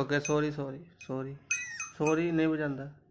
okay sorry sorry sorry sorry नहीं बजा